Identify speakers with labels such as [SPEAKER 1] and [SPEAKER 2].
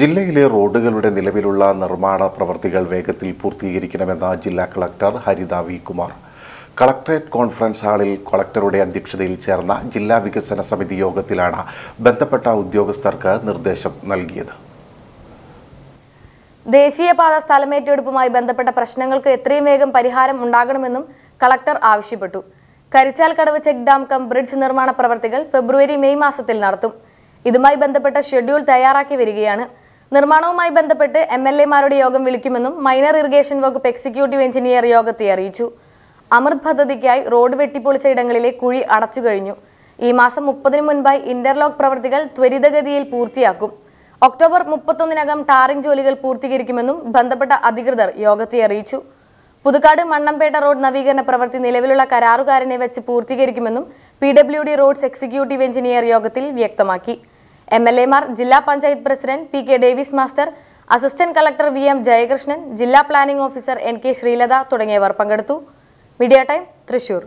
[SPEAKER 1] ജില്ലയിലെ റോഡുകളുടെ നിലവിലുള്ള നിർമ്മാണ പ്രവൃത്തികൾ വേഗത്തിൽ പൂർത്തീകരിക്കണമെന്ന ജില്ലാ collector Haritha V Kumar collectorate conference ഹാളിൽ കളക്ടറുടെ അധ്യക്ഷതയിൽ ചേർന്ന ജില്ലാ വികസന സമിതി യോഗത്തിലാണ് ബന്ധപ്പെട്ട ഉദ്യോഗസ്ഥർക്ക് നിർദ്ദേശം നൽകിയത്
[SPEAKER 2] ദേശീയപാത സ്ഥലമേറ്റെടുപ്പുമായി ബന്ധപ്പെട്ട പ്രശ്നങ്ങൾക്ക് എത്രയും വേഗം പരിഹാരം ഉണ്ടാകണമെന്നും കളക്ടർ ആവശ്യപ്പെട്ടു Karichal Kadavu check dam cum bridge നിർമ്മാണ പ്രവൃത്തികൾ ഫെബ്രുവരി മെയ് മാസത്തിൽ നടത്തും ഇതുമായി ബന്ധപ്പെട്ട ഷെഡ്യൂൾ തയ്യാറാക്കി വരികയാണ് നിർമ്മാണവുമായി ബന്ധപ്പെട്ട് എം എൽ എമാരുടെ യോഗം വിളിക്കുമെന്നും മൈനർ ഇറിഗേഷൻ വകുപ്പ് എക്സിക്യൂട്ടീവ് എഞ്ചിനീയർ യോഗത്തെ അറിയിച്ചു അമൃത് പദ്ധതിക്കായി റോഡ് വെട്ടിപ്പൊളിച്ച ഇടങ്ങളിലെ കുഴി അടച്ചു കഴിഞ്ഞു ഈ മാസം മുപ്പതിന് മുൻപായി ഇന്റർലോക്ക് പ്രവൃത്തികൾ ത്വരിതഗതിയിൽ പൂർത്തിയാക്കും ഒക്ടോബർ മുപ്പത്തൊന്നിനകം ടാറിംഗ് ജോലികൾ പൂർത്തീകരിക്കുമെന്നും ബന്ധപ്പെട്ട അധികൃതർ യോഗത്തെ അറിയിച്ചു പുതുക്കാട് മണ്ണംപേട്ട റോഡ് നവീകരണ പ്രവൃത്തി നിലവിലുള്ള കരാറുകാരനെ വെച്ച് പൂർത്തീകരിക്കുമെന്നും P W D roads executive engineer യോഗത്തിൽ വ്യക്തമാക്കി എം എൽ എമാർ ജില്ലാ panchayat president P K Davis master assistant collector V M Jayakrishnan ജില്ലാ planning officer N K Sreelatha തുടങ്ങിയവർ പങ്കെടുത്തു മീഡിയ ടൈം തൃശൂർ